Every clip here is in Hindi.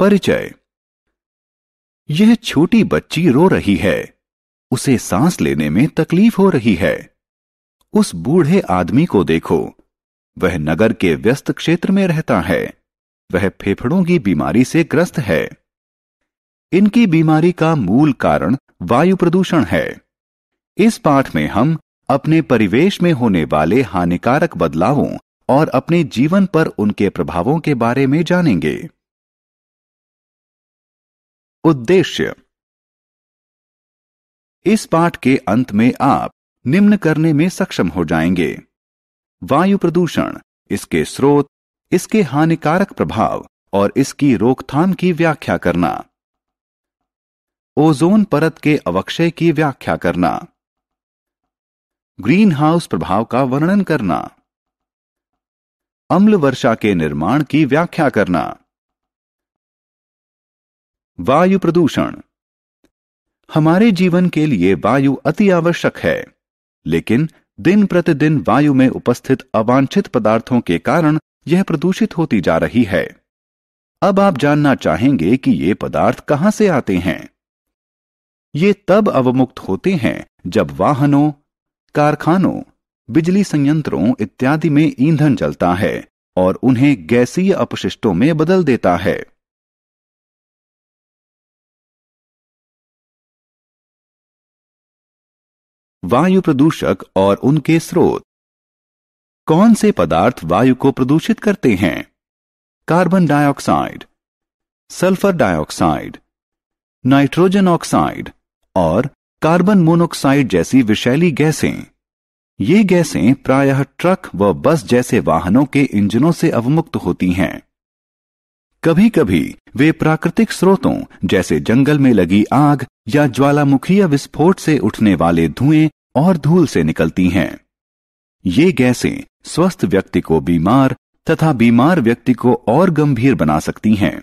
परिचय यह छोटी बच्ची रो रही है उसे सांस लेने में तकलीफ हो रही है उस बूढ़े आदमी को देखो वह नगर के व्यस्त क्षेत्र में रहता है वह फेफड़ों की बीमारी से ग्रस्त है इनकी बीमारी का मूल कारण वायु प्रदूषण है इस पाठ में हम अपने परिवेश में होने वाले हानिकारक बदलावों और अपने जीवन पर उनके प्रभावों के बारे में जानेंगे उद्देश्य इस पाठ के अंत में आप निम्न करने में सक्षम हो जाएंगे वायु प्रदूषण इसके स्रोत इसके हानिकारक प्रभाव और इसकी रोकथाम की व्याख्या करना ओजोन परत के अवक्षय की व्याख्या करना ग्रीन हाउस प्रभाव का वर्णन करना अम्ल वर्षा के निर्माण की व्याख्या करना वायु प्रदूषण हमारे जीवन के लिए वायु अति आवश्यक है लेकिन दिन प्रतिदिन वायु में उपस्थित अवांछित पदार्थों के कारण यह प्रदूषित होती जा रही है अब आप जानना चाहेंगे कि ये पदार्थ कहां से आते हैं ये तब अवमुक्त होते हैं जब वाहनों कारखानों बिजली संयंत्रों इत्यादि में ईंधन जलता है और उन्हें गैसीय अपशिष्टों में बदल देता है वायु प्रदूषक और उनके स्रोत कौन से पदार्थ वायु को प्रदूषित करते हैं carbon dioxide sulphur dioxide nitrogen oxide और कार्बन मोनोक्साइड जैसी विषैली गैसें ये गैसें प्रायः ट्रक व बस जैसे वाहनों के इंजनों से अवमुक्त होती हैं कभी कभी वे प्राकृतिक स्रोतों जैसे जंगल में लगी आग या ज्वालामुखीय विस्फोट से उठने वाले धुएं और धूल से निकलती हैं ये गैसें स्वस्थ व्यक्ति को बीमार तथा बीमार व्यक्ति को और गंभीर बना सकती हैं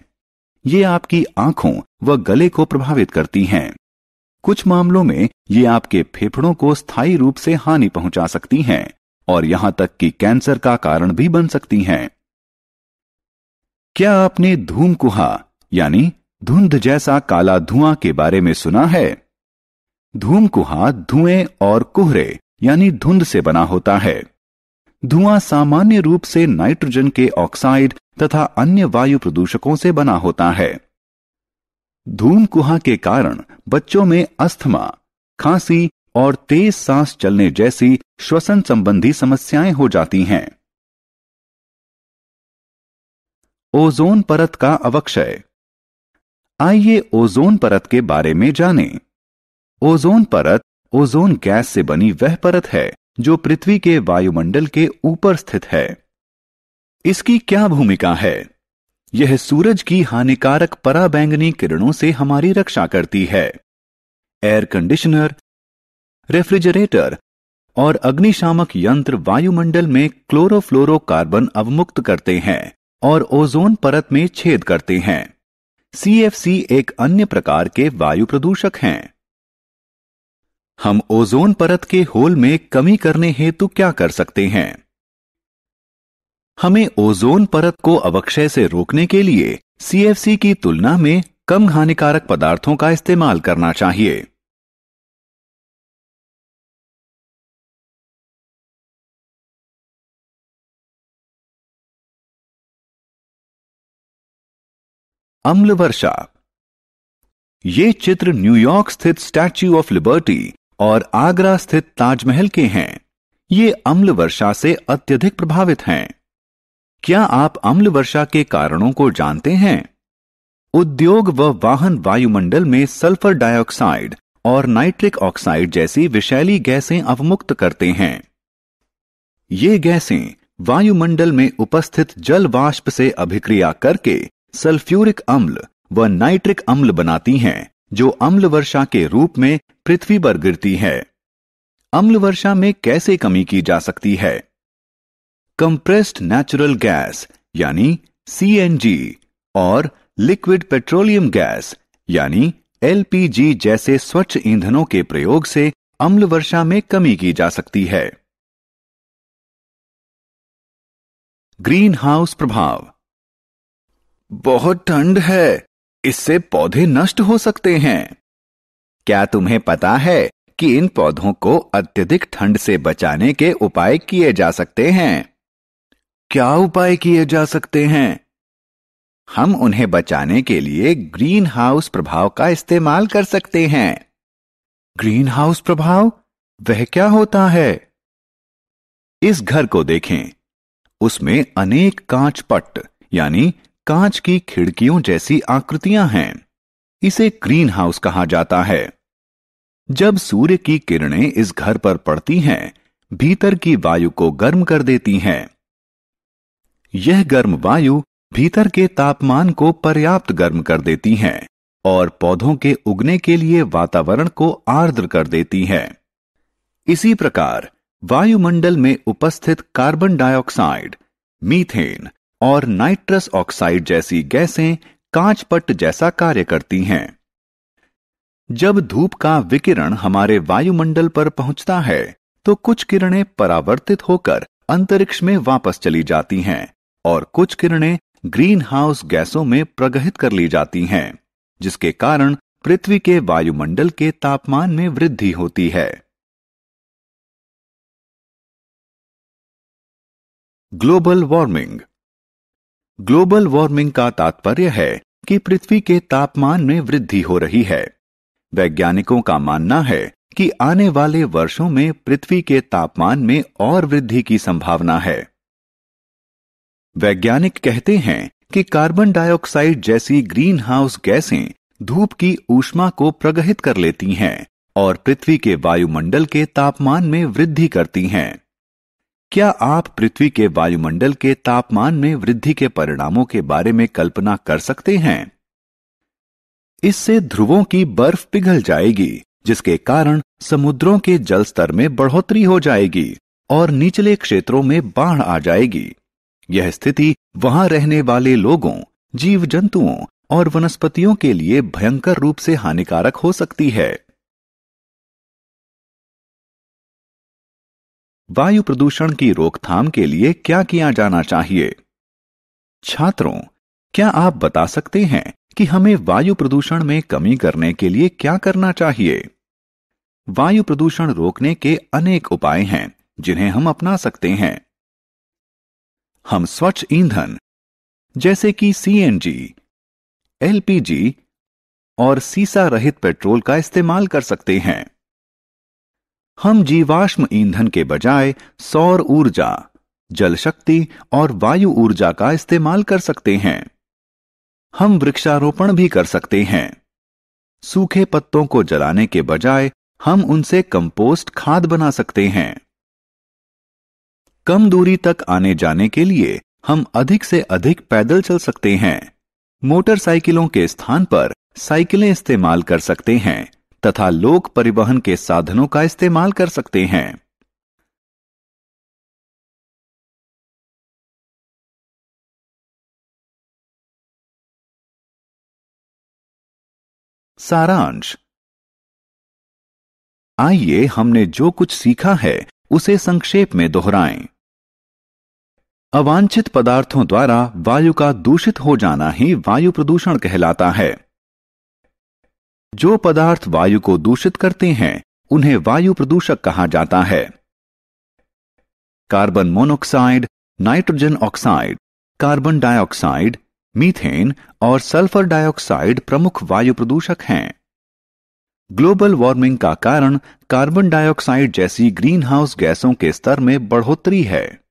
ये आपकी आंखों व गले को प्रभावित करती हैं कुछ मामलों में ये आपके फेफड़ों को स्थायी रूप से हानि पहुंचा सकती हैं और यहां तक कि कैंसर का कारण भी बन सकती हैं क्या आपने धूम कुहा यानी धुंध जैसा काला धुआं के बारे में सुना है धूमकुहा धुएं और कोहरे यानी धुंध से बना होता है धुआं सामान्य रूप से नाइट्रोजन के ऑक्साइड तथा अन्य वायु प्रदूषकों से बना होता है धूमकुहा के कारण बच्चों में अस्थमा खांसी और तेज सांस चलने जैसी श्वसन संबंधी समस्याएं हो जाती हैं ओजोन परत का अवक्षय आइए ओजोन परत के बारे में जानें। ओजोन परत ओजोन गैस से बनी वह परत है जो पृथ्वी के वायुमंडल के ऊपर स्थित है इसकी क्या भूमिका है यह सूरज की हानिकारक पराबैंगनी किरणों से हमारी रक्षा करती है एयर कंडीशनर रेफ्रिजरेटर और अग्निशामक यंत्र वायुमंडल में क्लोरोफ्लोरोकार्बन अवमुक्त करते हैं और ओजोन परत में छेद करते हैं सीएफसी एक अन्य प्रकार के वायु प्रदूषक हैं हम ओजोन परत के होल में कमी करने हेतु क्या कर सकते हैं हमें ओजोन परत को अवक्षय से रोकने के लिए सीएफसी की तुलना में कम हानिकारक पदार्थों का इस्तेमाल करना चाहिए अम्ल वर्षा ये चित्र न्यूयॉर्क स्थित स्टैच्यू ऑफ लिबर्टी और आगरा स्थित ताजमहल के हैं ये अम्ल वर्षा से अत्यधिक प्रभावित हैं क्या आप अम्ल वर्षा के कारणों को जानते हैं उद्योग व वाहन वायुमंडल में सल्फर डाइऑक्साइड और नाइट्रिक ऑक्साइड जैसी विषैली गैसें अवमुक्त करते हैं ये गैसें वायुमंडल में उपस्थित जल वाष्प से अभिक्रिया करके सल्फ्यूरिक अम्ल व नाइट्रिक अम्ल बनाती हैं जो अम्ल वर्षा के रूप में पृथ्वी पर गिरती है अम्ल वर्षा में कैसे कमी की जा सकती है कंप्रेस्ड नेचुरल गैस यानी सीएनजी और लिक्विड पेट्रोलियम गैस यानी एलपीजी जैसे स्वच्छ ईंधनों के प्रयोग से अम्ल वर्षा में कमी की जा सकती है ग्रीन हाउस प्रभाव बहुत ठंड है इससे पौधे नष्ट हो सकते हैं क्या तुम्हें पता है कि इन पौधों को अत्यधिक ठंड से बचाने के उपाय किए जा सकते हैं क्या उपाय किए जा सकते हैं हम उन्हें बचाने के लिए ग्रीन हाउस प्रभाव का इस्तेमाल कर सकते हैं ग्रीन हाउस प्रभाव वह क्या होता है इस घर को देखें उसमें अनेक कांच पट्ट यानी कांच की खिड़कियों जैसी आकृतियां हैं इसे ग्रीन हाउस कहा जाता है जब सूर्य की किरणें इस घर पर पड़ती हैं भीतर की वायु को गर्म कर देती हैं यह गर्म वायु भीतर के तापमान को पर्याप्त गर्म कर देती हैं और पौधों के उगने के लिए वातावरण को आर्द्र कर देती हैं इसी प्रकार वायुमंडल में उपस्थित कार्बन डाइऑक्साइड मीथेन और नाइट्रस ऑक्साइड जैसी गैसें कांचपट जैसा कार्य करती हैं जब धूप का विकिरण हमारे वायुमंडल पर पहुंचता है तो कुछ किरणें परावर्तित होकर अंतरिक्ष में वापस चली जाती हैं और कुछ किरणें ग्रीन हाउस गैसों में प्रगहित कर ली जाती हैं जिसके कारण पृथ्वी के वायुमंडल के तापमान में वृद्धि होती है ग्लोबल वार्मिंग ग्लोबल वार्मिंग का तात्पर्य है कि पृथ्वी के तापमान में वृद्धि हो रही है वैज्ञानिकों का मानना है कि आने वाले वर्षों में पृथ्वी के तापमान में और वृद्धि की संभावना है वैज्ञानिक कहते हैं कि कार्बन डाइऑक्साइड जैसी ग्रीन हाउस गैसें धूप की ऊष्मा को प्रगहित कर लेती हैं और पृथ्वी के वायुमंडल के तापमान में वृद्धि करती हैं क्या आप पृथ्वी के वायुमंडल के तापमान में वृद्धि के परिणामों के बारे में कल्पना कर सकते हैं इससे ध्रुवों की बर्फ पिघल जाएगी जिसके कारण समुद्रों के जल स्तर में बढ़ोतरी हो जाएगी और निचले क्षेत्रों में बाढ़ आ जाएगी यह स्थिति वहां रहने वाले लोगों जीव जंतुओं और वनस्पतियों के लिए भयंकर रूप से हानिकारक हो सकती है वायु प्रदूषण की रोकथाम के लिए क्या किया जाना चाहिए छात्रों क्या आप बता सकते हैं कि हमें वायु प्रदूषण में कमी करने के लिए क्या करना चाहिए वायु प्रदूषण रोकने के अनेक उपाय हैं जिन्हें हम अपना सकते हैं हम स्वच्छ ईंधन जैसे कि सीएनजी, एलपीजी और सीसा रहित पेट्रोल का इस्तेमाल कर सकते हैं हम जीवाश्म ईंधन के बजाय सौर ऊर्जा जल शक्ति और वायु ऊर्जा का इस्तेमाल कर सकते हैं हम वृक्षारोपण भी कर सकते हैं सूखे पत्तों को जलाने के बजाय हम उनसे कंपोस्ट खाद बना सकते हैं कम दूरी तक आने जाने के लिए हम अधिक से अधिक पैदल चल सकते हैं मोटरसाइकिलों के स्थान पर साइकिलें इस्तेमाल कर सकते हैं तथा लोक परिवहन के साधनों का इस्तेमाल कर सकते हैं सारांश आइए हमने जो कुछ सीखा है उसे संक्षेप में दोहराएं। अवांछित पदार्थों द्वारा वायु का दूषित हो जाना ही वायु प्रदूषण कहलाता है जो पदार्थ वायु को दूषित करते हैं उन्हें वायु प्रदूषक कहा जाता है carbon monoxide nitrogen oxide carbon dioxide methane और सल्फर डाइऑक्साइड प्रमुख वायु प्रदूषक हैं ग्लोबल वार्मिंग का कारण कार्बन डाइऑक्साइड जैसी ग्रीन हाउस गैसों के स्तर में बढ़ोतरी है